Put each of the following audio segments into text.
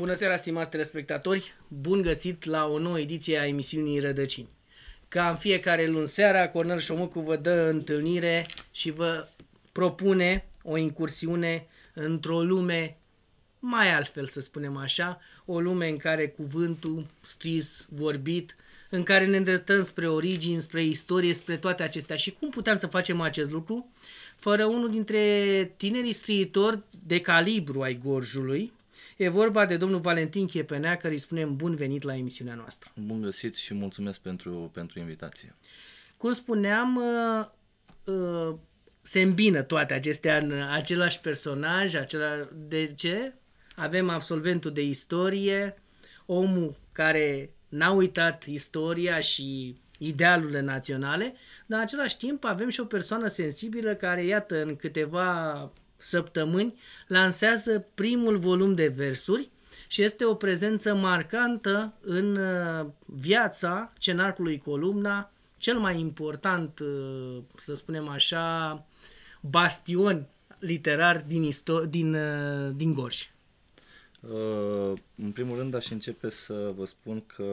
Bună seara, stimați telespectatori! Bun găsit la o nouă ediție a emisiunii Rădăcini. Ca în fiecare luni seara, Cornel Șomucu vă dă întâlnire și vă propune o incursiune într-o lume mai altfel, să spunem așa, o lume în care cuvântul scris, vorbit, în care ne îndreptăm spre origini, spre istorie, spre toate acestea. Și cum putem să facem acest lucru? Fără unul dintre tinerii scriitori de calibru ai Gorjului, E vorba de domnul Valentin Chiepenea, care îi spunem bun venit la emisiunea noastră. Bun găsit și mulțumesc pentru, pentru invitație. Cum spuneam, uh, uh, se îmbină toate acestea în același personaj, acela... de ce? Avem absolventul de istorie, omul care n-a uitat istoria și idealurile naționale, dar în același timp avem și o persoană sensibilă care, iată, în câteva săptămâni, lansează primul volum de versuri și este o prezență marcantă în uh, viața cenarcului Columna, cel mai important, uh, să spunem așa, bastion literar din, isto- din, uh, din Gorj. În primul rând aș începe să vă spun că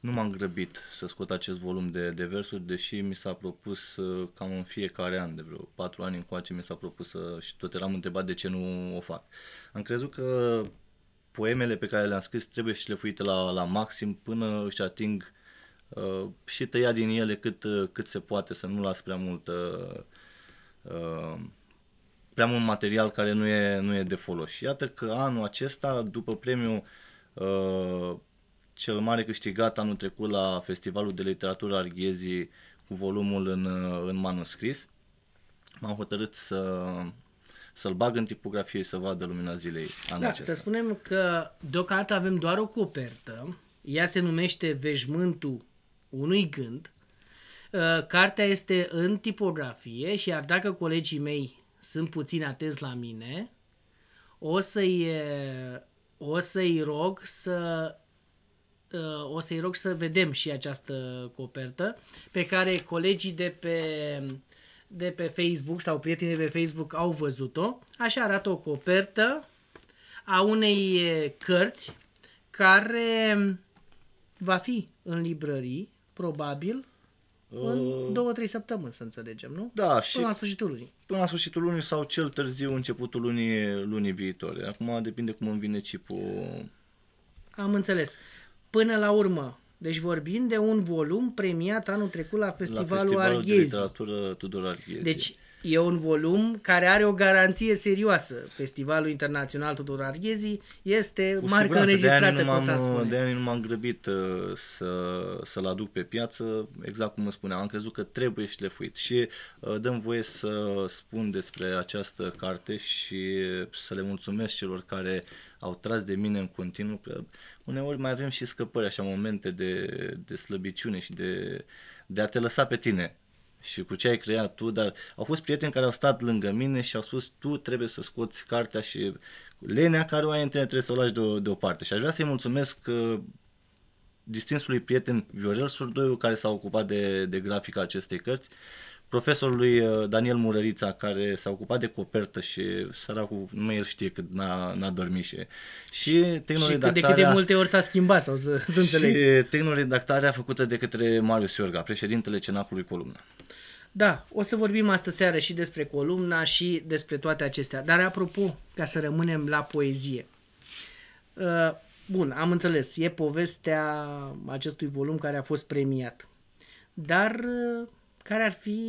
nu m-am grăbit să scot acest volum de, de versuri, deși mi s-a propus uh, cam în fiecare an, de vreo patru ani încoace, mi s-a propus să, și tot eram întrebat de ce nu o fac. Am crezut că poemele pe care le-am scris trebuie și lefuite la, la maxim până își ating uh, și tăia din ele cât, uh, cât se poate, să nu las prea mult uh, uh, prea mult material care nu e, nu e de folos. Și iată că anul acesta, după premiul uh, cel mare câștigat anul trecut la Festivalul de Literatură Arghezi cu volumul în, în manuscris. M-am hotărât să, să-l bag în tipografie să vadă lumina zilei anul da, acesta. Să spunem că deocamdată avem doar o copertă. Ea se numește Veșmântul unui gând. Uh, cartea este în tipografie și iar dacă colegii mei sunt puțin atenți la mine, o să-i, o să-i rog să Uh, o să-i rog să vedem și această copertă pe care colegii de pe, de pe Facebook sau prietenii de pe Facebook au văzut-o. Așa arată o copertă a unei cărți care va fi în librării, probabil, în uh. două, trei săptămâni, să înțelegem, nu? Da, și... Până la sfârșitul lunii. Până la sfârșitul lunii sau cel târziu începutul lunii, lunii viitoare. Acum depinde cum îmi vine cipul. Am înțeles până la urmă. Deci vorbim de un volum premiat anul trecut la Festivalul, la Festivalul Arghezi. de Literatură Tudor Arghezi. Deci E un volum care are o garanție serioasă. Festivalul Internațional Tudor Arghezi este cu marcă înregistrată, cum s-a spune. De aia nu m-am grăbit uh, să, să-l aduc pe piață, exact cum îmi spuneam. Am crezut că trebuie șlefuit și uh, dăm voie să spun despre această carte și să le mulțumesc celor care au tras de mine în continuu, că uneori mai avem și scăpări, așa momente de, de slăbiciune și de, de a te lăsa pe tine și cu ce ai creat tu, dar au fost prieteni care au stat lângă mine și au spus tu trebuie să scoți cartea și lenea care o ai în tine trebuie să o lași de, deoparte. Și aș vrea să-i mulțumesc că uh, distinsului prieten Viorel Surdoiu care s-a ocupat de, de grafica acestei cărți, profesorului uh, Daniel Murărița care s-a ocupat de copertă și săracul, nu el știe cât n-a, n-a dormit și, și tehnoredactarea... Și de, câte multe ori s-a schimbat sau să, să înțeleg. Și tehnoredactarea făcută de către Marius Iorga, președintele Cenacului Columna. Da, o să vorbim astă seară și despre columna și despre toate acestea. Dar apropo, ca să rămânem la poezie. Uh, bun, am înțeles, e povestea acestui volum care a fost premiat. Dar uh, care ar fi,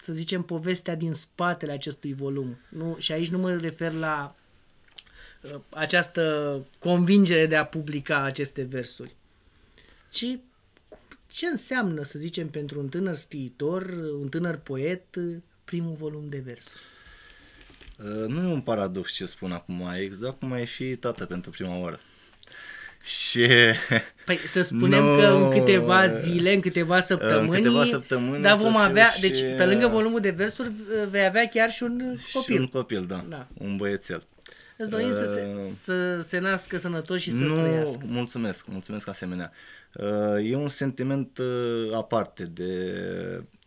să zicem, povestea din spatele acestui volum? Nu? Și aici nu mă refer la uh, această convingere de a publica aceste versuri, ci ce înseamnă, să zicem, pentru un tânăr scriitor, un tânăr poet, primul volum de versuri? Uh, nu e un paradox ce spun acum, exact cum ai fi tată pentru prima oară. Și... Păi să spunem no, că în câteva zile, în câteva săptămâni, în câteva săptămâni da, vom avea, și... deci pe lângă volumul de versuri vei avea chiar și un copil. Și un copil, da, da. un băiețel. Îți dorim uh, să, se, ă, să se nască sănătos și să nu, străiască. mulțumesc, mulțumesc asemenea. Uh, e un sentiment uh, aparte de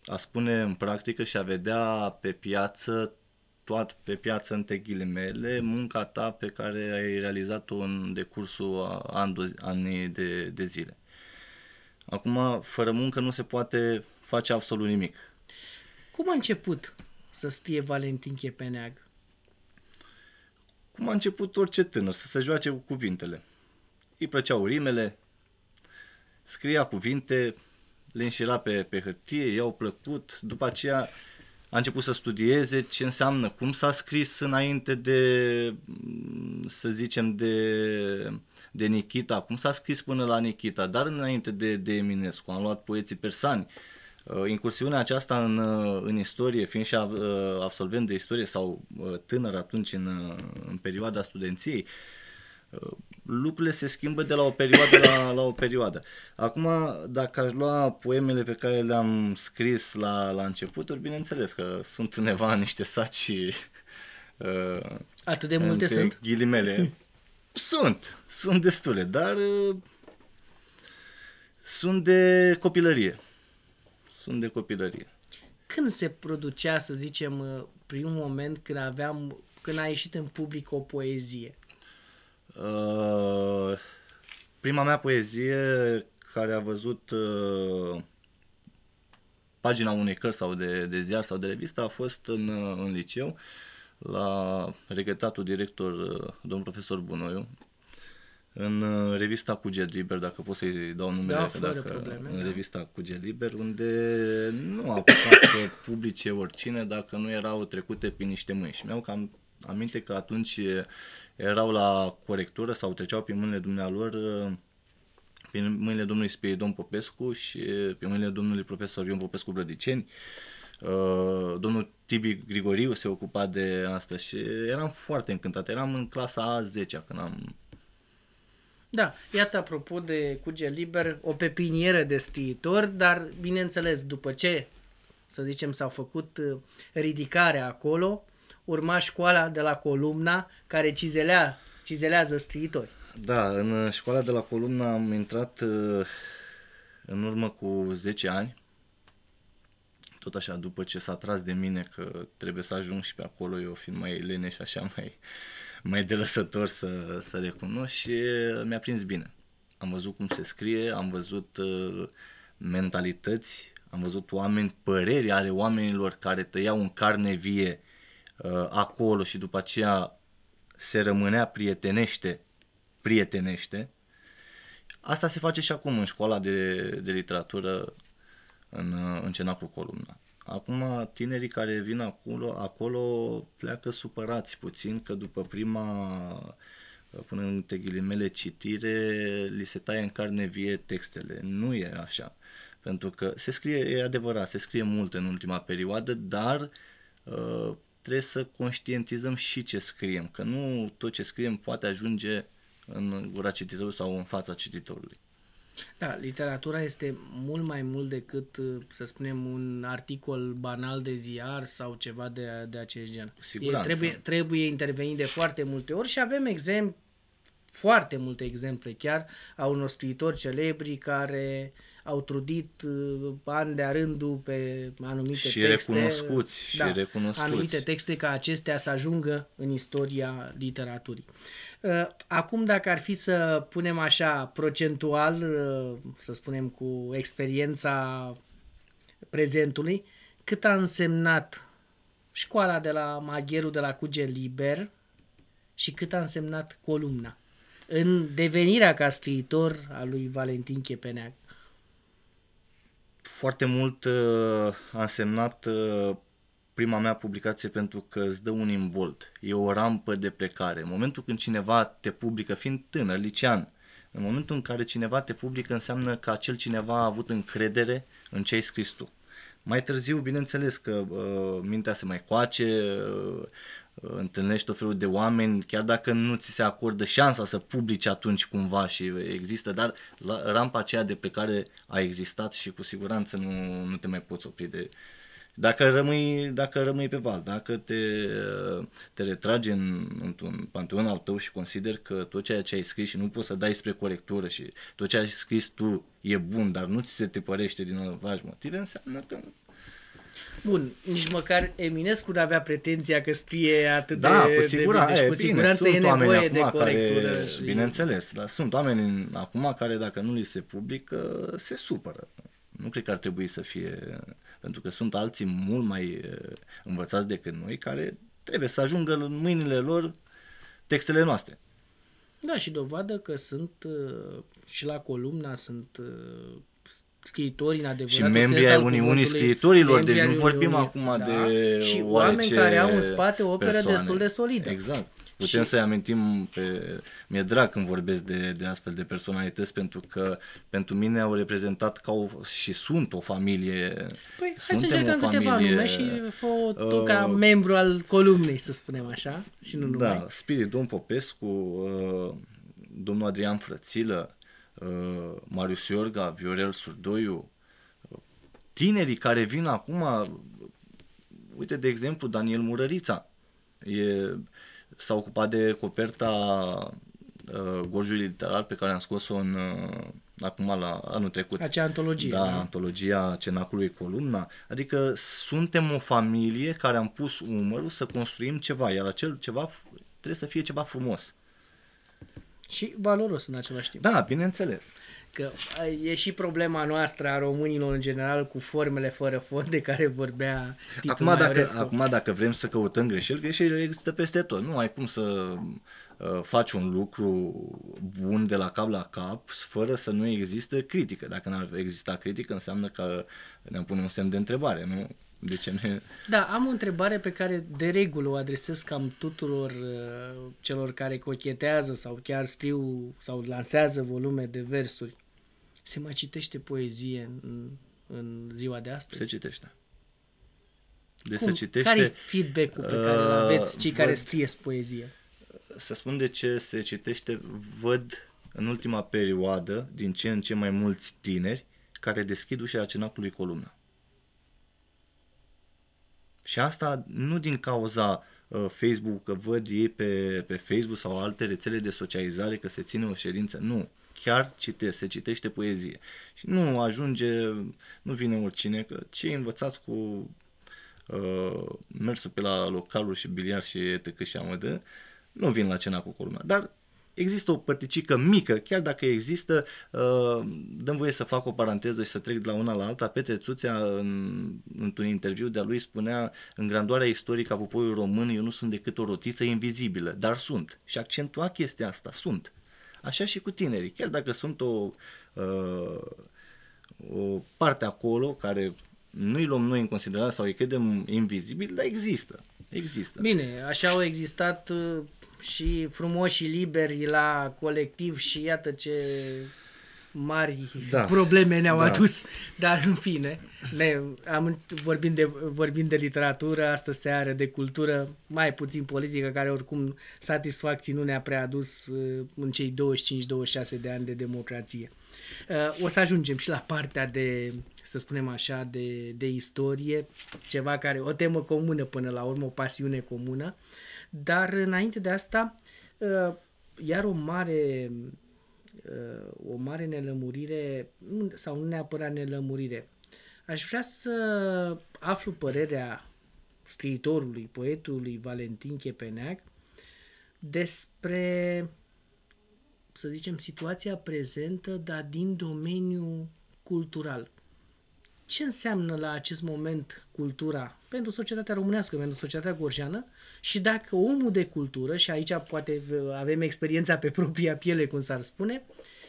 a spune în practică și a vedea pe piață toată pe piață între ghilimele munca ta pe care ai realizat-o în decursul anii de, de zile. Acum, fără muncă nu se poate face absolut nimic. Cum a început să scrie Valentin Chepeneag? cum a început orice tânăr să se joace cu cuvintele. Îi plăceau rimele, scria cuvinte, le înșela pe, pe hârtie, i-au plăcut, după aceea a început să studieze ce înseamnă, cum s-a scris înainte de, să zicem, de, de Nikita, cum s-a scris până la Nikita, dar înainte de, de Eminescu, am luat poeții persani, uh, Uh, incursiunea aceasta în, uh, în istorie, fiind și uh, absolvent de istorie sau tânăr atunci în, în perioada studenției, lucrurile se schimbă de la o perioadă la, la o perioadă. Acum, dacă aș lua poemele pe care le-am scris la, la începuturi, bineînțeles că sunt undeva niște saci... Atât de multe sunt? Ghilimele. sunt, sunt destule, dar sunt de copilărie sunt de copilărie. Când se producea, să zicem, uh, primul moment când aveam, când a ieșit în public o poezie? Uh, prima mea poezie care a văzut uh, pagina unei cărți sau de, de ziar sau de revistă a fost în, uh, în liceu la regretatul director, uh, domnul profesor Bunoiu, în uh, revista cu Cuget Liber, dacă pot să-i dau numele, da, fără dacă, probleme, în da. revista cu Cuget Liber, unde nu a putut să publice oricine dacă nu erau trecute prin niște mâini. Și mi-au cam aminte că atunci uh, erau la corectură sau treceau prin mâinile dumnealor uh, prin mâinile domnului Spiridon Popescu și prin mâinile domnului profesor Ion Popescu Brădiceni. Domnul Tibi Grigoriu se ocupa de asta și eram foarte încântat. Eram în clasa A10 când am da, iată apropo de Cuge Liber, o pepinieră de scriitor, dar bineînțeles după ce, să zicem, s-a făcut uh, ridicarea acolo, urma școala de la Columna care cizelea, cizelează scriitori. Da, în uh, școala de la Columna am intrat uh, în urmă cu 10 ani, tot așa după ce s-a tras de mine că trebuie să ajung și pe acolo, eu fiind mai lene și așa mai mai de lăsător să, să recunosc și uh, mi-a prins bine. Am văzut cum se scrie, am văzut uh, mentalități, am văzut oameni, păreri ale oamenilor care tăiau în carne vie uh, acolo și după aceea se rămânea prietenește, prietenește. Asta se face și acum în școala de, de literatură în, în Cenacul Columna. Acum, tinerii care vin acolo, acolo pleacă supărați puțin că după prima până între ghilimele, citire, li se taie în carne vie textele. Nu e așa. Pentru că se scrie, e adevărat, se scrie mult în ultima perioadă, dar uh, trebuie să conștientizăm și ce scriem, că nu tot ce scriem poate ajunge în gura cititorului sau în fața cititorului. Da, literatura este mult mai mult decât, uh, să spunem, un articol banal de ziar sau ceva de, de acest gen. Siguranță. E, trebuie, trebuie intervenit de foarte multe ori și avem exemple foarte multe exemple chiar a unor scriitori celebri care uh, au trudit uh, ani de rândul pe anumite și texte. Recunoscuți, și da, recunoscuți. Anumite texte ca acestea să ajungă în istoria literaturii. Uh, acum, dacă ar fi să punem așa procentual, uh, să spunem cu experiența prezentului, cât a însemnat școala de la Magheru de la Cuge Liber și cât a însemnat columna în devenirea ca scriitor a lui Valentin Chepeneac? foarte mult uh, a însemnat uh, prima mea publicație pentru că îți dă un involt. E o rampă de plecare. În momentul când cineva te publică, fiind tânăr, licean, în momentul în care cineva te publică, înseamnă că acel cineva a avut încredere în ce ai scris tu. Mai târziu, bineînțeles că uh, mintea se mai coace, uh, întâlnești tot felul de oameni, chiar dacă nu ți se acordă șansa să publici atunci cumva și există, dar la rampa aceea de pe care a existat și cu siguranță nu, nu te mai poți opri de, dacă rămâi, dacă rămâi pe val, dacă te, te retragi în, într-un panteon al tău și consider că tot ceea ce ai scris și nu poți să dai spre corectură și tot ce ai scris tu e bun, dar nu ți se tipărește din vași motive, înseamnă că Bun, nici măcar Eminescu nu avea pretenția că scrie atât da, de, cu sigura, de bine. Deci, e, cu siguranță bine, e nevoie de corectură. Care, și... Bineînțeles, dar sunt oameni acum care dacă nu li se publică, se supără. Nu cred că ar trebui să fie, pentru că sunt alții mult mai eh, învățați decât noi care trebuie să ajungă în mâinile lor textele noastre. Da, și dovadă că sunt eh, și la columna sunt eh, scriitori în adevărat. Și membrii ai Uniunii Scriitorilor, deci nu vorbim acum da? de Și oameni care au în spate o operă persoane. destul de solidă. Exact. Putem și... să-i amintim, pe... mi-e drag când vorbesc de, de astfel de personalități, pentru că pentru mine au reprezentat ca o, și sunt o familie. Păi, Suntem hai să încercăm câteva nume și fă tu ca uh, membru al columnei, să spunem așa, și nu numai. Da, Spiridon Popescu, uh, domnul Adrian Frățilă, Uh, Marius Iorga, Viorel Surdoiu, uh, tinerii care vin acum, uite de exemplu Daniel Murărița, e, s-a ocupat de coperta uh, Gojului Literar pe care am scos-o în, uh, acum la anul trecut. Acea antologie. Da, da, antologia Cenacului Columna. Adică suntem o familie care am pus umărul să construim ceva, iar acel ceva trebuie să fie ceva frumos și valoros în același timp. Da, bineînțeles. Că e și problema noastră a românilor în general cu formele fără fond de care vorbea acum dacă, acum dacă vrem să căutăm greșeli, greșelile există peste tot. Nu ai cum să uh, faci un lucru bun de la cap la cap fără să nu există critică. Dacă n-ar exista critică, înseamnă că ne-am pune un semn de întrebare, nu? de ce nu? Da, am o întrebare pe care de regulă o adresez cam tuturor uh, celor care cochetează sau chiar scriu sau lansează volume de versuri. Se mai citește poezie în, în ziua de astăzi? Se citește. De deci Cum? se citește. Care e feedback-ul pe care uh, aveți cei văd, care scrieți poezie? Să spun de ce se citește, văd în ultima perioadă din ce în ce mai mulți tineri care deschid ușa cenacului columna. Și asta nu din cauza uh, Facebook, că văd ei pe, pe Facebook sau alte rețele de socializare că se ține o ședință. Nu, chiar citesc, se citește poezie. Și nu ajunge, nu vine oricine, că cei învățați cu uh, mersul pe la localul și biliar și etc. și amădă, nu vin la cena cu coruna. Dar există o părticică mică, chiar dacă există, uh, dăm voie să fac o paranteză și să trec de la una la alta. Petre Țuțea, în, într-un interviu de-a lui, spunea în grandoarea istorică a poporului român, eu nu sunt decât o rotiță invizibilă, dar sunt. Și accentua chestia asta, sunt. Așa și cu tinerii, chiar dacă sunt o, uh, o parte acolo care nu-i luăm noi în considerare sau îi credem invizibil, dar există. Există. Bine, așa au existat uh, și frumoși și liberi la colectiv și iată ce mari da. probleme ne-au da. adus, dar în fine, ne, am, vorbim, de, vorbim de literatură, astă seară, de cultură, mai puțin politică, care oricum satisfacții nu ne-a prea adus uh, în cei 25-26 de ani de democrație. Uh, o să ajungem și la partea de, să spunem așa, de, de istorie, ceva care, o temă comună până la urmă, o pasiune comună. Uh, dar înainte de asta, uh, iar o mare, uh, o mare nelămurire, sau nu neapărat nelămurire, aș vrea să aflu părerea scriitorului, poetului Valentin Chepeneac despre, să zicem, situația prezentă, dar din domeniul cultural ce înseamnă la acest moment cultura pentru societatea românească, pentru societatea gorjeană și dacă omul de cultură, și aici poate avem experiența pe propria piele, cum s-ar spune,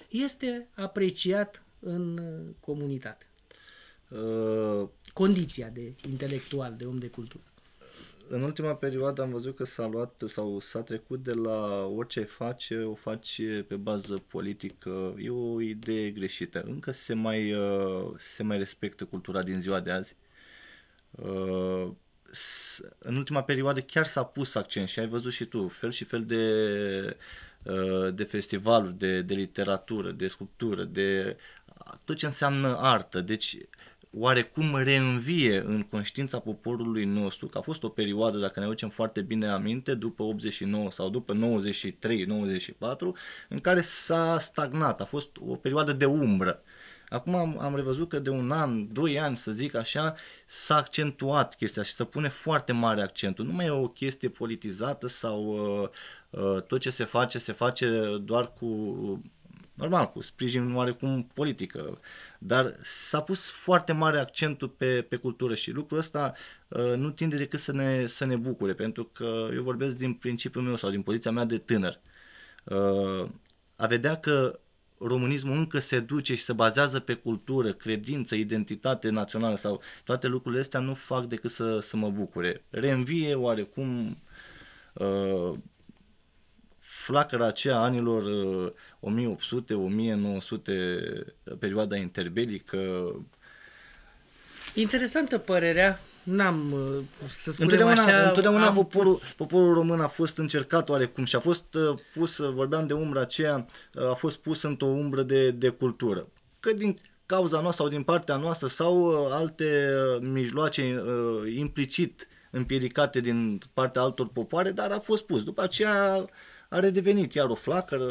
este apreciat în comunitate. Uh, Condiția de intelectual, de om de cultură. În ultima perioadă am văzut că s-a luat sau s-a trecut de la orice faci, o faci pe bază politică. E o idee greșită. Încă se mai, uh, se mai respectă cultura din ziua de azi. Uh, în ultima perioadă chiar s-a pus accent și ai văzut și tu fel și fel de uh, de festivaluri, de, de literatură, de sculptură, de tot ce înseamnă artă. Deci oarecum reînvie în conștiința poporului nostru, că a fost o perioadă, dacă ne aducem foarte bine aminte, după 89 sau după 93-94, în care s-a stagnat, a fost o perioadă de umbră. Acum am, am revăzut că de un an, doi ani, să zic așa, s-a accentuat chestia și se pune foarte mare accentul. Nu mai e o chestie politizată sau uh, uh, tot ce se face, se face doar cu normal, cu sprijin oarecum politică, uh, dar s-a pus foarte mare accentul pe, pe cultură și lucrul ăsta uh, nu tinde decât să ne, să ne bucure, pentru că eu vorbesc din principiul meu sau din poziția mea de tânăr. Uh, a vedea că românismul încă se duce și se bazează pe cultură, credință, identitate națională sau toate lucrurile astea nu fac decât să, să mă bucure. Reînvie oarecum uh, flacăra aceea anilor 1800-1900, uh, uh, perioada interbelică. Interesantă părerea. N-am, uh, să spunem întotdeauna, așa... Întotdeauna am poporul, pus... poporul român a fost încercat oarecum și a fost pus, vorbeam de umbra aceea, a fost pus într-o umbră de, de cultură. Că din cauza noastră sau din partea noastră sau alte mijloace implicit împiedicate din partea altor popoare, dar a fost pus. După aceea a redevenit iar o flacără.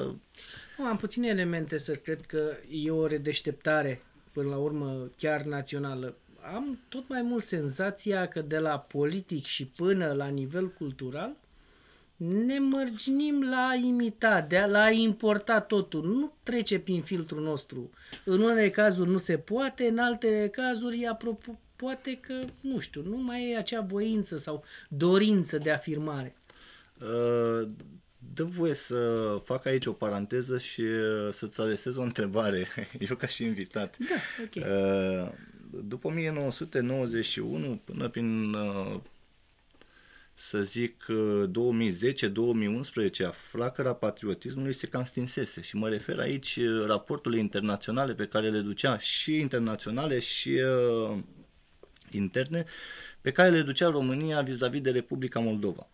Nu, am puține elemente să cred că e o redeșteptare, până la urmă, chiar națională. Am tot mai mult senzația că de la politic și până la nivel cultural ne mărginim la a imita, de a, la a importa totul. Nu trece prin filtrul nostru. În unele cazuri nu se poate, în alte cazuri e apropo, poate că, nu știu, nu mai e acea voință sau dorință de afirmare. Uh, dă voie să fac aici o paranteză și uh, să-ți adresez o întrebare, eu ca și invitat. Da, okay. Uh, după 1991 până prin, uh, să zic, 2010-2011, flacăra patriotismului se cam stinsese și mă refer aici raporturile internaționale pe care le ducea și internaționale și interne, pe care le ducea România vis-a-vis de Republica Moldova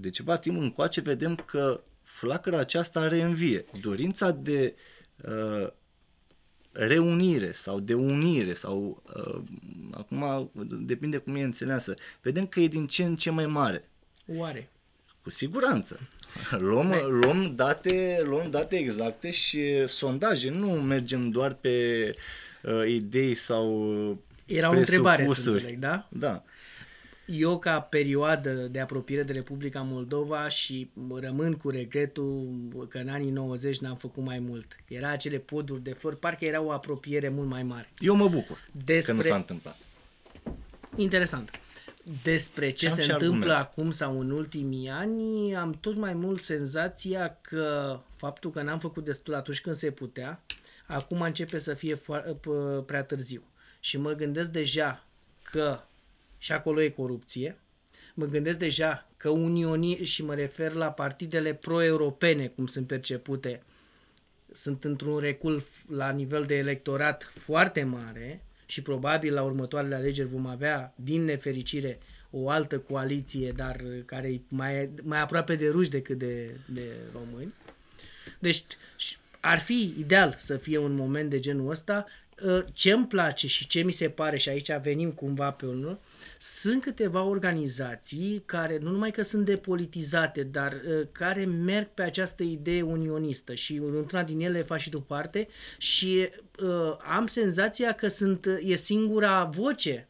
de ceva timp încoace vedem că flacăra aceasta reînvie. Dorința de uh, reunire sau de unire sau uh, acum depinde cum e înțeleasă. Vedem că e din ce în ce mai mare. Oare? Cu siguranță. Luăm, luăm, date, luăm date exacte și sondaje, nu mergem doar pe uh, idei sau Era o întrebare, să înțeleg, da? Da. Eu, ca perioadă de apropiere de Republica Moldova și rămân cu regretul că în anii 90 n-am făcut mai mult. Era acele poduri de flori, parcă era o apropiere mult mai mare. Eu mă bucur Despre... că nu s-a întâmplat. Interesant. Despre ce am se întâmplă argument. acum sau în ultimii ani, am tot mai mult senzația că faptul că n-am făcut destul atunci când se putea, acum începe să fie prea târziu. Și mă gândesc deja că și acolo e corupție. Mă gândesc deja că unionii, și mă refer la partidele pro-europene, cum sunt percepute, sunt într-un recul la nivel de electorat foarte mare și probabil la următoarele alegeri vom avea, din nefericire, o altă coaliție, dar care e mai, mai aproape de ruși decât de, de români. Deci ar fi ideal să fie un moment de genul ăsta ce îmi place și ce mi se pare, și aici venim cumva pe unul, sunt câteva organizații care nu numai că sunt depolitizate, dar ă, care merg pe această idee unionistă și într-una din ele faci și tu parte și uh, am senzația că sunt, e singura voce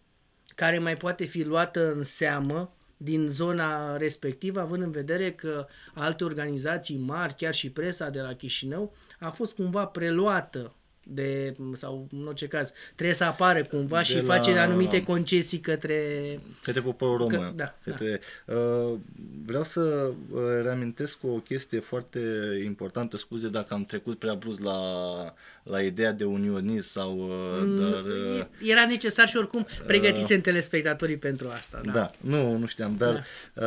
care mai poate fi luată în seamă din zona respectivă, având în vedere că alte organizații mari, chiar și presa de la Chișinău, a fost cumva preluată de, sau în orice caz, trebuie să apară cumva de și la... face anumite concesii către... Către poporul român. Că, da, da, către, da. vreau să uh, reamintesc o chestie foarte importantă, scuze dacă am trecut prea brusc la, la ideea de unionism sau... Uh, mm, dar, Era necesar și oricum pregătisem uh, telespectatorii pentru asta. Da, da nu, nu știam, dar... Da.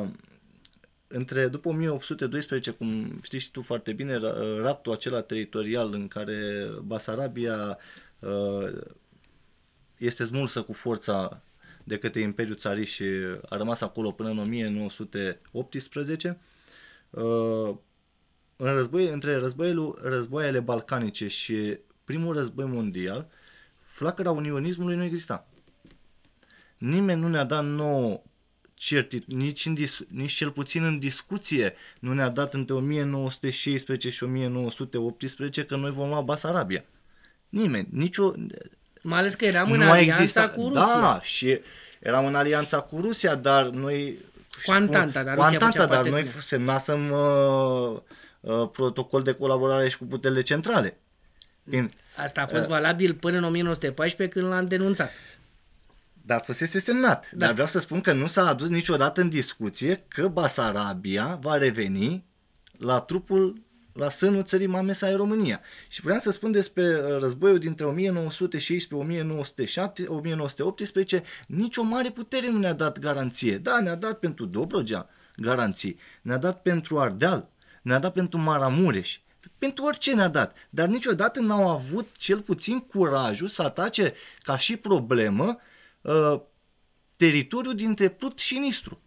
Uh, între, după 1812, cum știi și tu foarte bine, uh, raptul acela teritorial în care Basarabia uh, este smulsă cu forța de către Imperiul Țarii și a rămas acolo până în 1918. Uh, în război, între războiul, războaiele balcanice și primul război mondial, flacăra unionismului nu exista. Nimeni nu ne-a dat nouă certit, nici, în dis- nici cel puțin în discuție nu ne-a dat între 1916 și 1918 că noi vom lua Basarabia. Nimeni, nicio... Mai ales că eram în alianța exista... cu Rusia. Da, și eram în alianța cu Rusia, dar noi... Cu Antanta, dar, cu Antanta, dar noi semnasem uh, uh, protocol de colaborare și cu puterile centrale. Bine. Asta a fost uh, valabil până în 1914 când l-am denunțat dar fusese semnat. Da. Dar vreau să spun că nu s-a adus niciodată în discuție că Basarabia va reveni la trupul la sânul țării mamesa în România. Și vreau să spun despre uh, războiul dintre 1916-1918, nicio mare putere nu ne-a dat garanție. Da, ne-a dat pentru Dobrogea garanții, ne-a dat pentru Ardeal, ne-a dat pentru Maramureș, pentru orice ne-a dat, dar niciodată n-au avut cel puțin curajul să atace ca și problemă uh, Uh, teritoriu dintre Prut și Nistru.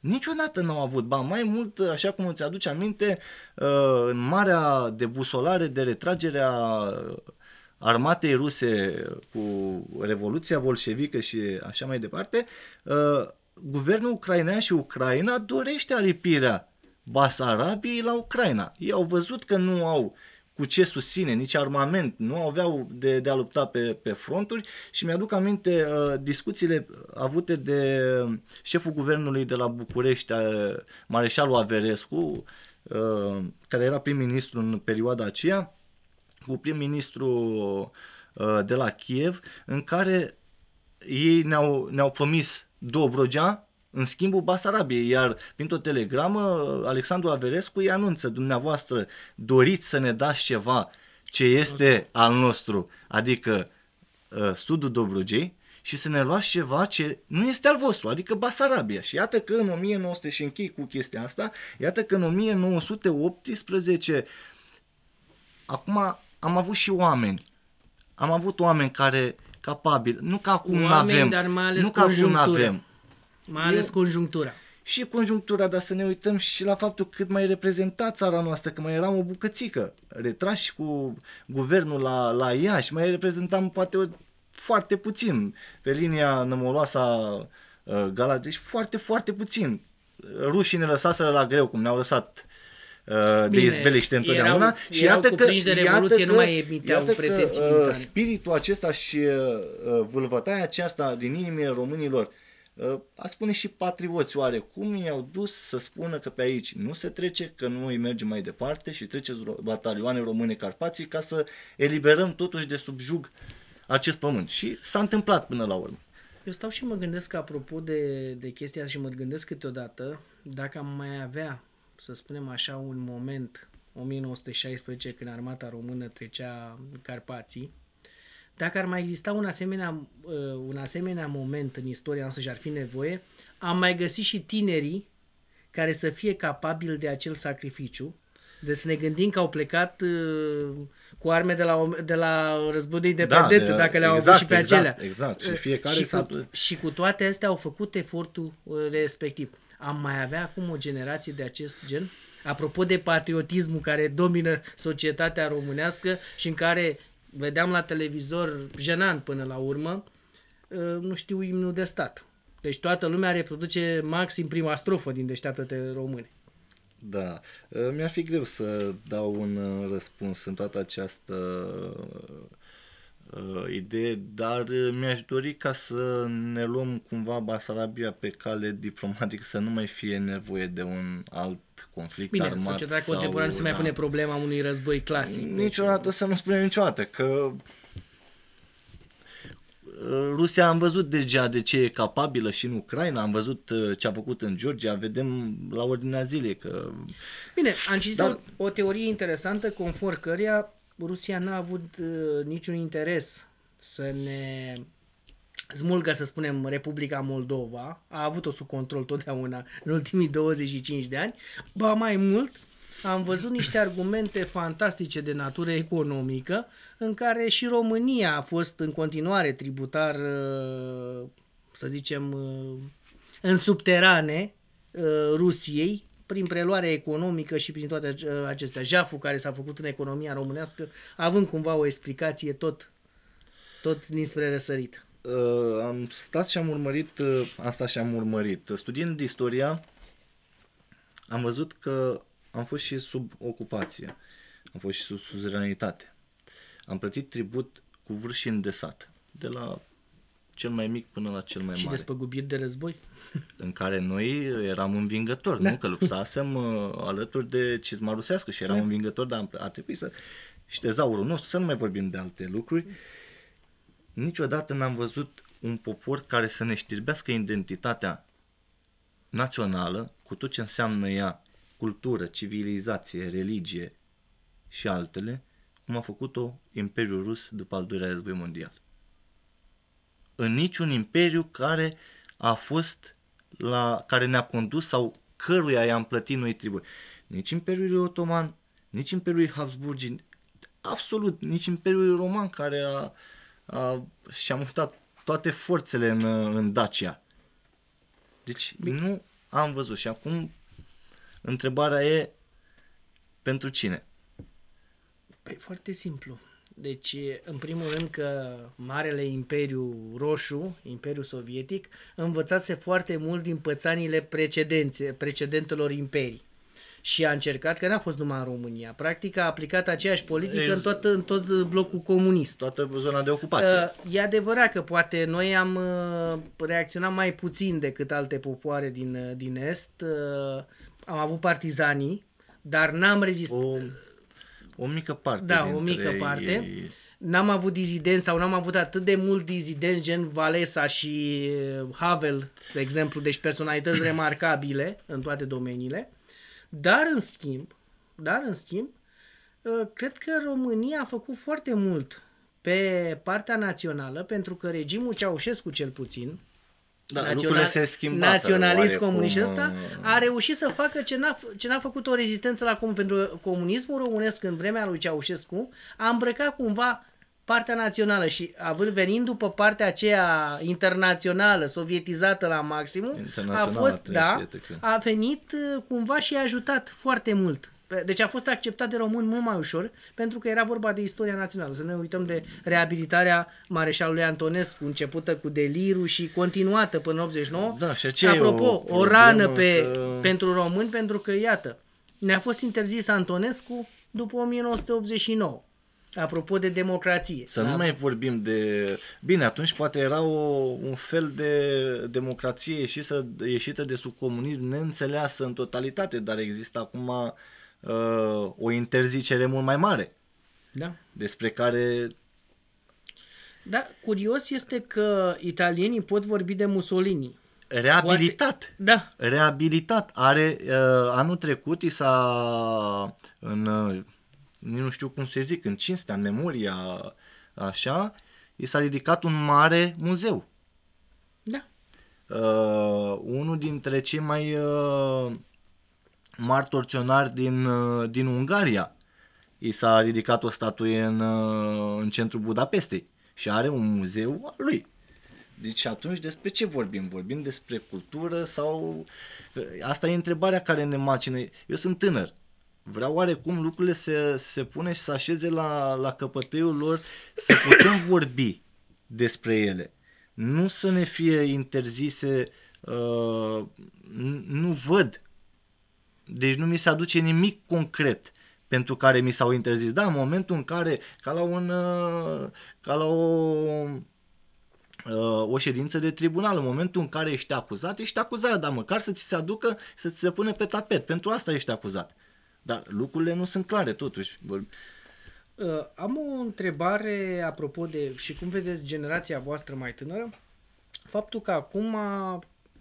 Niciodată n-au avut, ba mai mult, uh, așa cum îți aduce aminte, uh, în marea debusolare de retragere a armatei ruse cu Revoluția Bolșevică și așa mai departe, guvernul ucrainean și Ucraina dorește aripirea Basarabiei la Ucraina. Ei au văzut că nu au cu ce susține, nici armament, nu aveau de, de a lupta pe, pe fronturi și mi-aduc aminte uh, discuțiile avute de uh, șeful guvernului de la București, uh, Mareșalul Averescu, uh, care era prim-ministru în perioada aceea, cu prim-ministru uh, de la Kiev, în care ei ne-au, ne-au promis Dobrogea în schimbul Basarabiei, iar printr-o telegramă, Alexandru Averescu îi anunță, dumneavoastră, doriți să ne dați ceva ce este al nostru, adică uh, sudul Dobrogei, și să ne luați ceva ce nu este al vostru, adică Basarabia. Și iată că în 1900, și închei cu chestia asta, iată că în 1918, acum am avut și oameni, am avut oameni care capabil, nu că acum nu avem, dar mai ales nu că acum avem, mai ales e... conjunctura. Și conjunctura, dar să ne uităm și la faptul cât mai reprezenta țara noastră, că mai eram o bucățică, retrași cu guvernul la, la Iași, mai reprezentam poate o, foarte puțin pe linia nămoloasa uh, Gala, deci foarte, foarte puțin. Rușii ne lăsaseră la greu, cum ne-au lăsat uh, Bine, de izbeliște întotdeauna erau, și iată că, de revoluție, că, nu mai iată că, uh, spiritul acesta și uh, vâlvătaia aceasta din inimile românilor Ă, a spune și patrioți oarecum i-au dus să spună că pe aici nu se trece, că nu îi merge mai departe și trece batalioane române Carpații ca să eliberăm totuși de subjug acest pământ. Și s-a întâmplat până la urmă. Eu stau și mă gândesc apropo de, de chestia și mă gândesc câteodată dacă am mai avea, să spunem așa, un moment 1916 când armata română trecea Carpații, dacă ar mai exista un asemenea, uh, un asemenea moment în istoria noastră și ar fi nevoie, am mai găsit și tinerii care să fie capabili de acel sacrificiu. de deci să ne gândim că au plecat uh, cu arme de la, de la război de independență, da, dacă le-au exact, avut și pe exact, acelea. Exact, și uh, fiecare și s-a... Cu, și cu toate astea au făcut efortul respectiv. Am mai avea acum o generație de acest gen? Apropo de patriotismul care domină societatea românească și în care vedeam la televizor, jenant până la urmă, ă, nu știu imnul de stat. Deci toată lumea reproduce maxim prima strofă din deșteaptăte române. Da, ă, mi-ar fi greu să dau un ă, răspuns în toată această uh, idee, dar uh, mi-aș dori ca să ne luăm cumva Basarabia pe cale diplomatică, să nu mai fie nevoie de un alt conflict Bine, armat. Bine, societatea contemporană nu se mai da. pune problema unui război clasic. Niciodată deci... să nu spunem niciodată că uh, Rusia am văzut deja de ce e capabilă și în Ucraina, am văzut uh, ce a făcut în Georgia, vedem la ordinea zilei că... Bine, am citit Dar... o teorie interesantă conform căreia Rusia n-a avut uh, niciun interes să ne smulgă, să spunem, Republica Moldova. A avut-o sub control totdeauna în ultimii 25 de ani. Ba mai mult, am văzut niște argumente fantastice de natură economică în care și România a fost în continuare tributar, uh, să zicem, uh, în subterane uh, Rusiei prin preluarea economică și prin toate uh, acestea. Jaful care s-a făcut în economia românească, având cumva o explicație tot, tot dinspre răsărit. Uh, am stat și am urmărit, uh, asta și am urmărit. Studiind istoria, am văzut că am fost și sub ocupație, am fost și sub suzeranitate. Am plătit tribut cu vârșini de sat, de la cel mai mic până la cel mai mare. Și despăgubiri de război? În care noi eram învingători, da. nu? Că luptasem uh, alături de cizma rusească și eram da. învingători, dar a trebuit să... Și tezaurul nostru, să nu mai vorbim de alte lucruri, niciodată n-am văzut un popor care să ne știrbească identitatea națională cu tot ce înseamnă ea, cultură, civilizație, religie și altele, cum a făcut-o Imperiul Rus după al doilea război mondial în niciun imperiu care a fost la care ne-a condus sau căruia i-am plătit noi tribut. Nici Imperiul Otoman, nici Imperiul Habsburgi, absolut nici Imperiul Roman care a, a, și-a mutat toate forțele în, în Dacia. Deci nu am văzut și acum întrebarea e pentru cine? Păi foarte simplu. Deci, în primul rând că Marele Imperiu Roșu, Imperiul Sovietic, învățase foarte mult din pățanile precedențe, precedentelor imperii. Și a încercat, că n-a fost numai în România, practic a aplicat aceeași politică e, în, tot, în tot blocul comunist. Toată zona de ocupație. Uh, e adevărat că poate noi am uh, reacționat mai puțin decât alte popoare din, uh, din Est. Am avut partizanii, dar n-am rezistat. O o mică parte. Da, o mică parte. Ei... N-am avut dizidenți sau n-am avut atât de mult dizidenți gen Valesa și uh, Havel, de exemplu, deci personalități remarcabile în toate domeniile. Dar în schimb, dar în schimb, uh, cred că România a făcut foarte mult pe partea națională, pentru că regimul Ceaușescu cel puțin, da, național, se schimbă. naționalist comunist ăsta, uh, a reușit să facă ce n-a, ce n-a făcut o rezistență la comun, pentru comunismul românesc în vremea lui Ceaușescu, a îmbrăcat cumva partea națională și având venind după partea aceea internațională, sovietizată la maximum, a fost, da, a venit uh, cumva și a ajutat foarte mult deci a fost acceptat de români mult mai ușor, pentru că era vorba de istoria națională. Să ne uităm de reabilitarea mareșalului Antonescu, începută cu delirul și continuată până în 89. Da, și ce Apropo, o, o rană pe, că... pentru români, pentru că, iată, ne-a fost interzis Antonescu după 1989. Apropo de democrație. Să da? nu mai vorbim de... Bine, atunci poate era o, un fel de democrație ieșită, ieșită de sub comunism, neînțeleasă în totalitate, dar există acum uh, o interzicere mult mai mare. Da. Despre care... Da, curios este că italienii pot vorbi de Mussolini. Reabilitat. Poate... Da. Reabilitat. Are, uh, anul trecut i s-a, în, uh, nu știu cum să zic, în cinstea, în memoria, așa, i s-a ridicat un mare muzeu. Da. Uh, unul dintre cei mai uh, mari torționari din, uh, din Ungaria. I s-a ridicat o statuie în, uh, în centrul Budapestei și are un muzeu al lui. Deci atunci despre ce vorbim? Vorbim despre cultură sau... Uh, asta e întrebarea care ne macină. Eu sunt tânăr. Vreau oarecum lucrurile să se pune și să așeze la, la căpătăiul lor să putem vorbi despre ele. Nu să ne fie interzise... Uh, nu văd deci nu mi se aduce nimic concret pentru care mi s-au interzis. Da, în momentul în care, ca la, un, uh, ca la o, uh, o ședință de tribunal, în momentul în care ești acuzat, ești acuzat, dar măcar să ți se aducă, să ți se pune pe tapet. Pentru asta ești acuzat. Dar lucrurile nu sunt clare, totuși. Uh, am o întrebare apropo de, și cum vedeți generația voastră mai tânără, faptul că acum a,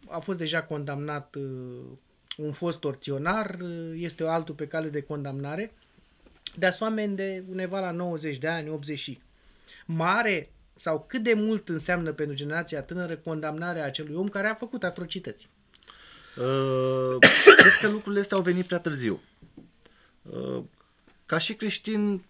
a fost deja condamnat un fost torționar, este altul pe cale de condamnare, de oameni de undeva la 90 de ani, 80 Mare sau cât de mult înseamnă pentru generația tânără condamnarea acelui om care a făcut atrocități? Uh, cred că lucrurile astea au venit prea târziu. Uh, ca și creștin,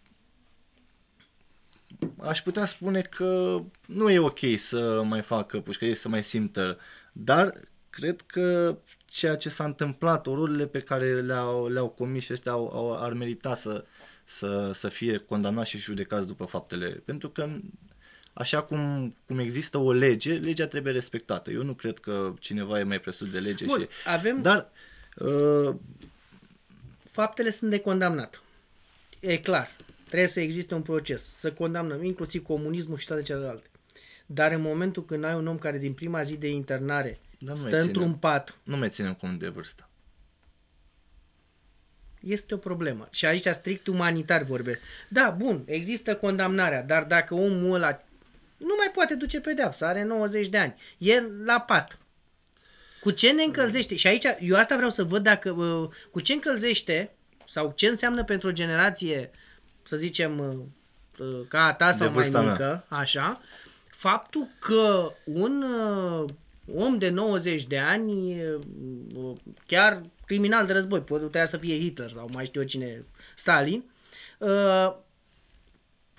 aș putea spune că nu e ok să mai facă pușcărie, să mai simtă, dar cred că ceea ce s-a întâmplat, ororile pe care le-au, le-au comis și astea au, au, ar merita să, să, să fie condamnați și judecați după faptele. Pentru că așa cum, cum există o lege, legea trebuie respectată. Eu nu cred că cineva e mai presus de lege. Bun, și... avem... Dar... Uh... Faptele sunt de condamnat. E clar. Trebuie să existe un proces. Să condamnăm inclusiv comunismul și toate celelalte. Dar în momentul când ai un om care din prima zi de internare uh, dar Stă într-un pat. Nu mai ținem cont de vârstă. Este o problemă. Și aici strict umanitar vorbesc. Da, bun, există condamnarea, dar dacă omul ăla nu mai poate duce pedeapsa, are 90 de ani, e la pat. Cu ce ne încălzește? Și aici, eu asta vreau să văd dacă, uh, cu ce încălzește sau ce înseamnă pentru o generație, să zicem, uh, uh, ca a ta sau mai mică, mea. așa, faptul că un om de 90 de ani, chiar criminal de război, putea să fie Hitler sau mai știu eu cine, Stalin,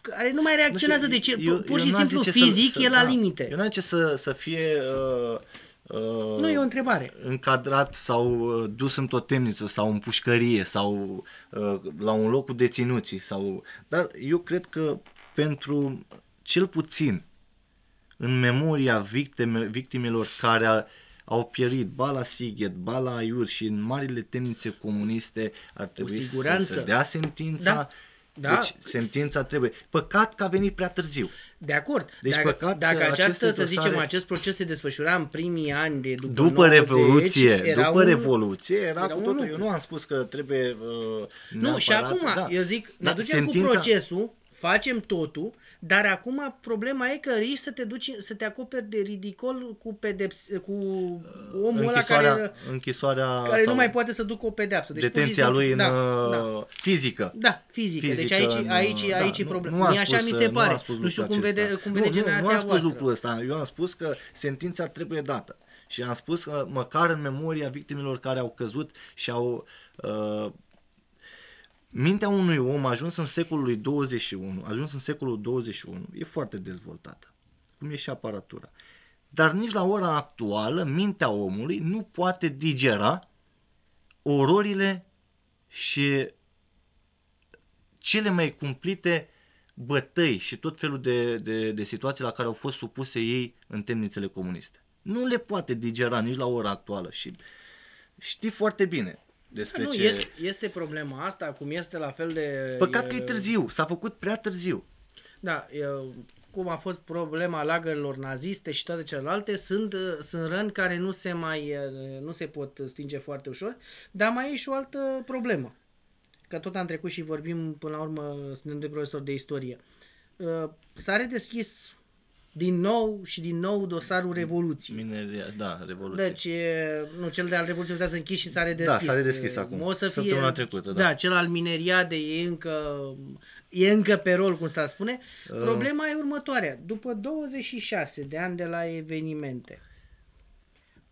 care nu mai reacționează, nu știu, deci eu, pur eu și simplu fizic să, să, e la da, limite. Eu nu am ce să, să fie... Uh, Uh, nu e o întrebare. Încadrat sau dus într-o temniță sau în pușcărie sau uh, la un loc cu deținuții sau... Dar eu cred că pentru cel puțin în memoria victime, victimelor care a, au pierit ba la Sighet, ba la și în marile temnițe comuniste ar trebui să, să dea sentința. Da. Da. Deci sentința trebuie. Păcat că a venit prea târziu. De acord. Deci dacă, păcat dacă că această, dosare... să zicem, acest proces se desfășura în primii ani de după, după 90, Revoluție, după un, Revoluție, era, era cu totul. Eu nu am spus că trebuie uh, Nu, și acum, da. eu zic, da, ne ducem sentința... cu procesul, facem totul dar acum problema e că riști să te duci, să te acoperi de ridicol cu, pedeps, cu uh, omul ăla care, închisoarea care nu mai poate să ducă o pedeapsă. Deci detenția lui în da, uh, da. fizică. Da, fizică. Deci fizică. Deci aici, aici, da, aici e problema. Nu, nu așa spus, mi uh, se pare. Nu, nu știu cum vede, cum vede nu, generația nu, nu am spus voastră. lucrul ăsta. Eu am spus că sentința trebuie dată. Și am spus că măcar în memoria victimilor care au căzut și au uh, Mintea unui om ajuns în secolul 21, ajuns în secolul 21, e foarte dezvoltată, cum e și aparatura. Dar nici la ora actuală, mintea omului nu poate digera ororile și cele mai cumplite bătăi și tot felul de, de, de situații la care au fost supuse ei în temnițele comuniste. Nu le poate digera nici la ora actuală și știi foarte bine, despre nu, ce... Este, este problema asta, cum este la fel de... Păcat e... că e târziu, s-a făcut prea târziu. Da, e, cum a fost problema lagărilor naziste și toate celelalte, sunt, sunt răni care nu se mai nu se pot stinge foarte ușor, dar mai e și o altă problemă. Că tot am trecut și vorbim, până la urmă, suntem de profesor de istorie. S-a redeschis din nou și din nou dosarul Revoluției. Mineria, da, Revoluție. Deci, nu, cel de al Revoluției s-a închis și s-a redeschis. Da, s-a redeschis acum, o să fie, săptămâna trecută. Da. da, cel al mineriadei e încă, e încă pe rol, cum s-ar spune. Uh. Problema uh. e următoarea. După 26 de ani de la evenimente,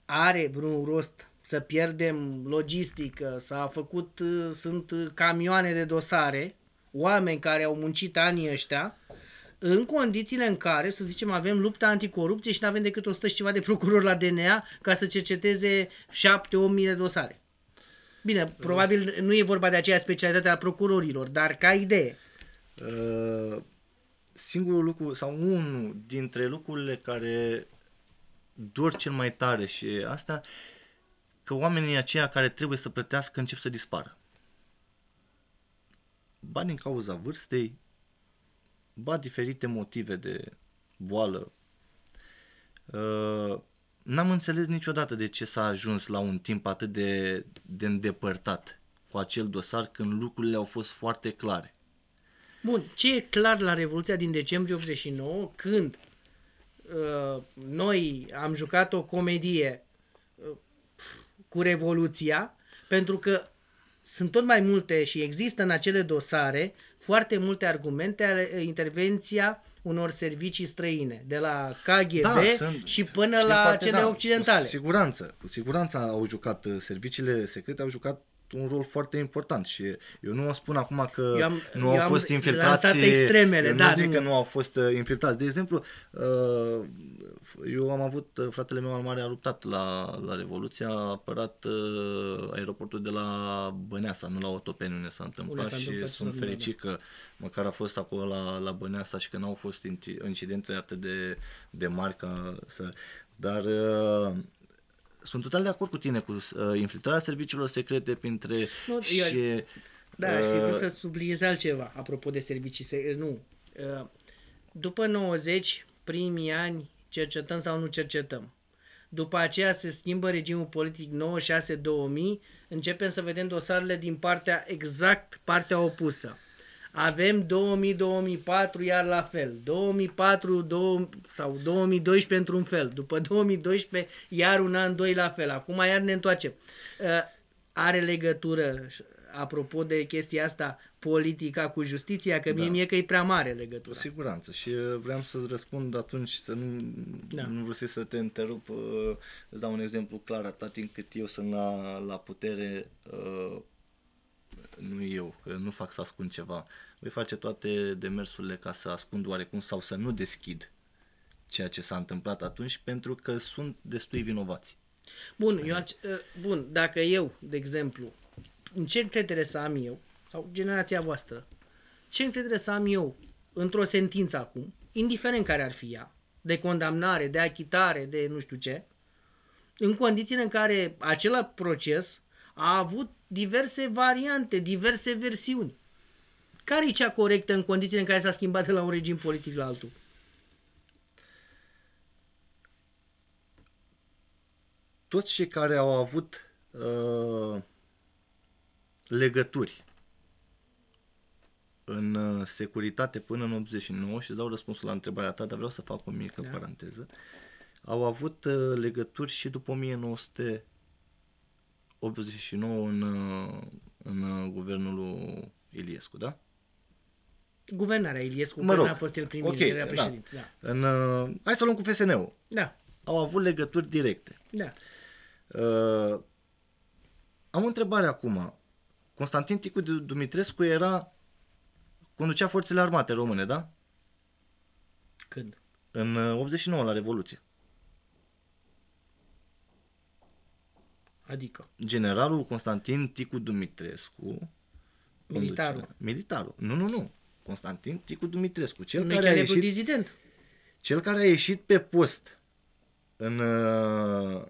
are vreun rost să pierdem logistică, s-a făcut, sunt camioane de dosare, oameni care au muncit anii ăștia, în condițiile în care, să zicem, avem lupta anticorupție și nu avem decât 100 și ceva de procurori la DNA ca să cerceteze 7-8 mii de dosare. Bine, da. probabil nu e vorba de aceea specialitate a procurorilor, dar ca idee. Uh, singurul lucru sau unul dintre lucrurile care dor cel mai tare și asta că oamenii aceia care trebuie să plătească încep să dispară. Bani din cauza vârstei, ba diferite motive de boală. Uh, n-am înțeles niciodată de ce s-a ajuns la un timp atât de, de îndepărtat cu acel dosar când lucrurile au fost foarte clare. Bun, ce e clar la Revoluția din decembrie 89 când uh, noi am jucat o comedie uh, cu Revoluția, pentru că sunt tot mai multe și există în acele dosare foarte multe argumente ale eh, intervenția unor servicii străine, de la KGB da, și până la cele da, occidentale. Cu siguranță, cu siguranță au jucat, eh, serviciile secrete au jucat un rol foarte important și eu nu o spun acum că am, nu au fost infiltrați extremele, eu nu da, zic nu. că nu au fost eh, infiltrați. De exemplu, uh, eu am avut, uh, fratele meu al mare a luptat la, la revoluția a apărat uh, aeroportul de la Băneasa, nu la Otopeni unde s-a întâmplat unde s-a întâmplat și sunt da. fericit că măcar a fost acolo la, la Băneasa și că n-au fost incidente atât de, de mari ca să... Dar uh, sunt total de acord cu tine cu uh, infiltrarea serviciilor secrete printre nu, și... Eu, da, aș fi vrut uh, să subliniez altceva apropo de servicii secrete. Nu. Uh, după 90, primii ani cercetăm sau nu cercetăm. După aceea se schimbă regimul politic 96-2000, începem să vedem dosarele din partea exact partea opusă. Avem 2000-2004 iar la fel, 2004 2000, sau 2012 într-un fel, după 2012 iar un an, doi la fel, acum iar ne întoarcem. Uh, are legătură, apropo de chestia asta, politica cu justiția, că mie da. mie că e prea mare legătura. Cu siguranță și uh, vreau să-ți răspund atunci să nu, da. nu vreau să te interup. Uh, îți dau un exemplu clar, atât timp cât eu sunt la, la putere, uh, nu eu, că nu fac să ascund ceva, voi face toate demersurile ca să ascund oarecum sau să nu deschid ceea ce s-a întâmplat atunci pentru că sunt destui vinovați. Bun, eu, bun, dacă eu, de exemplu, în ce încredere să am eu sau generația voastră, ce încredere să am eu într-o sentință acum, indiferent care ar fi ea, de condamnare, de achitare, de nu știu ce, în condițiile în care acela proces a avut diverse variante, diverse versiuni. Care e cea corectă în condițiile în care s-a schimbat de la un regim politic la altul? Toți cei care au avut uh, legături în uh, securitate până în 89 și îți dau răspunsul la întrebarea ta, dar vreau să fac o mică da. paranteză, au avut uh, legături și după 1989 în, uh, în guvernul lui Iliescu, da? Guvernarea Iliescu, mă rog, a fost el primul okay, da. președinte. Da. da. În, uh, hai să luăm cu FSN-ul. Da. Au avut legături directe. Da. Uh, am o întrebare acum. Constantin Ticu Dumitrescu era conducea forțele armate române, da? Când? În 89, uh, la Revoluție. Adică? Generalul Constantin Ticu Dumitrescu. Militarul. Conducea, militarul. Nu, nu, nu. Constantin Ticu Dumitrescu. Cel care a ieșit, dizident. Cel care a ieșit pe post în uh,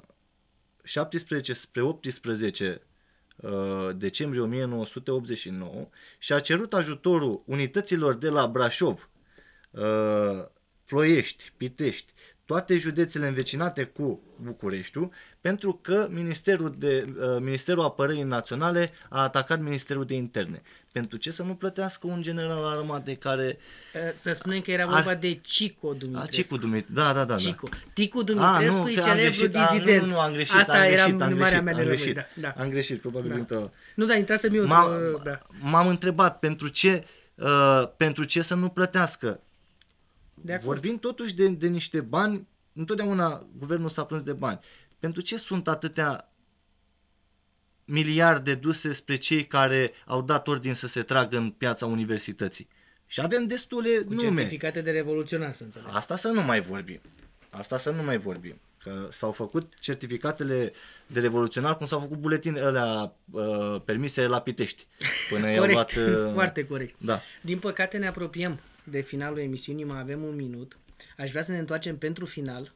17 spre 18 Uh, decembrie 1989 și a cerut ajutorul unităților de la Brașov, uh, Ploiești, Pitești toate județele învecinate cu Bucureștiu, pentru că Ministerul, de, uh, Ministerul Apărării Naționale a atacat Ministerul de Interne. Pentru ce să nu plătească un general armat de care... Uh, să spunem că era vorba ar... de Cico Dumitrescu. A, Cico Dumitrescu, da, da, da. da. Cico. Tico. Ticu Dumitrescu a, nu, e celebru dizident. A, nu, nu, am greșit, Asta am greșit, era am greșit, mea am greșit, da, da. am greșit, probabil. Da. Nu, da, intrasem eu. M-am, uh, da. m-am întrebat pentru ce, uh, pentru ce să nu plătească de acord. Vorbim totuși de, de niște bani, întotdeauna guvernul s-a plâns de bani. Pentru ce sunt atâtea miliarde duse spre cei care au dat ordin să se tragă în piața universității? Și avem destule Cu nume. certificate de revoluționar, să înțeleg. Asta să nu mai vorbim. Asta să nu mai vorbim. Că s-au făcut certificatele de revoluționar cum s-au făcut buletinele alea uh, permise la Pitești. Până corect, i-au luat... Uh... Foarte corect. Da. Din păcate ne apropiem de finalul emisiunii, mai avem un minut. Aș vrea să ne întoarcem pentru final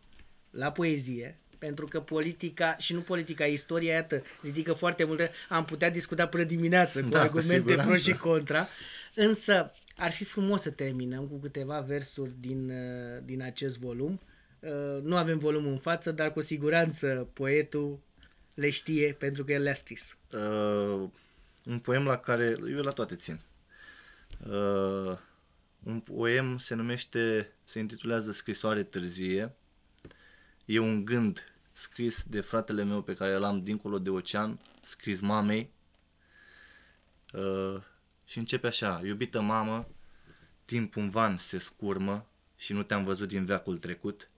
la poezie, pentru că politica, și nu politica, istoria, iată, ridică foarte multe. Am putea discuta până dimineață cu da, argumente pro și contra, însă ar fi frumos să terminăm cu câteva versuri din, uh, din acest volum. Uh, nu avem volumul în față, dar cu siguranță poetul le știe pentru că el le-a scris. Uh, un poem la care eu la toate țin. Uh, un poem se numește, se intitulează Scrisoare târzie. E un gând scris de fratele meu pe care l-am dincolo de ocean, scris mamei. Uh, și începe așa, iubită mamă, timpul în van se scurmă și nu te-am văzut din veacul trecut.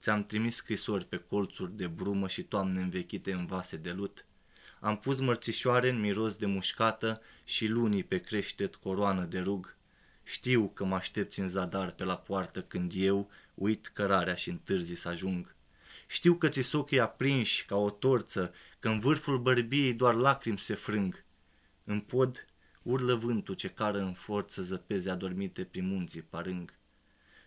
Ți-am trimis scrisori pe colțuri de brumă și toamne învechite în vase de lut. Am pus mărțișoare în miros de mușcată și lunii pe creștet coroană de rug. Știu că mă aștepți în zadar pe la poartă când eu uit cărarea și întârzi să ajung. Știu că ți ochii aprinși ca o torță, că în vârful bărbiei doar lacrimi se frâng. În pod urlă vântul ce cară în forță zăpeze adormite prin munții parâng.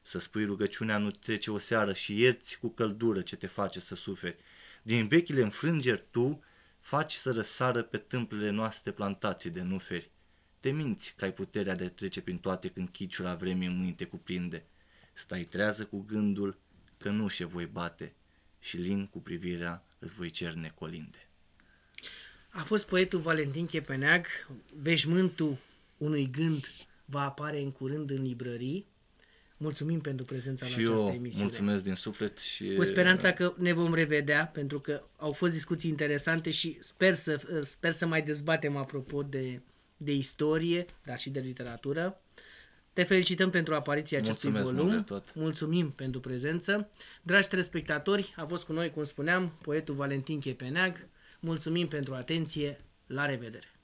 Să spui rugăciunea nu trece o seară și ierți cu căldură ce te face să suferi. Din vechile înfrângeri tu faci să răsară pe tâmplele noastre plantații de nuferi. Te minți că ai puterea de a trece prin toate când chiciul la vreme în mâini te cuprinde. Stai trează cu gândul că nu și voi bate și lin cu privirea îți voi cerne colinde. A fost poetul Valentin Chepeneag, veșmântul unui gând va apare în curând în librării. Mulțumim pentru prezența și la această eu emisiune. mulțumesc din suflet și... Cu speranța că ne vom revedea, pentru că au fost discuții interesante și sper să, sper să mai dezbatem apropo de de istorie, dar și de literatură. Te felicităm pentru apariția acestui Mulțumesc volum. Mult de tot. Mulțumim pentru prezență. Dragi telespectatori, a fost cu noi, cum spuneam, poetul Valentin Chepeneag. Mulțumim pentru atenție. La revedere!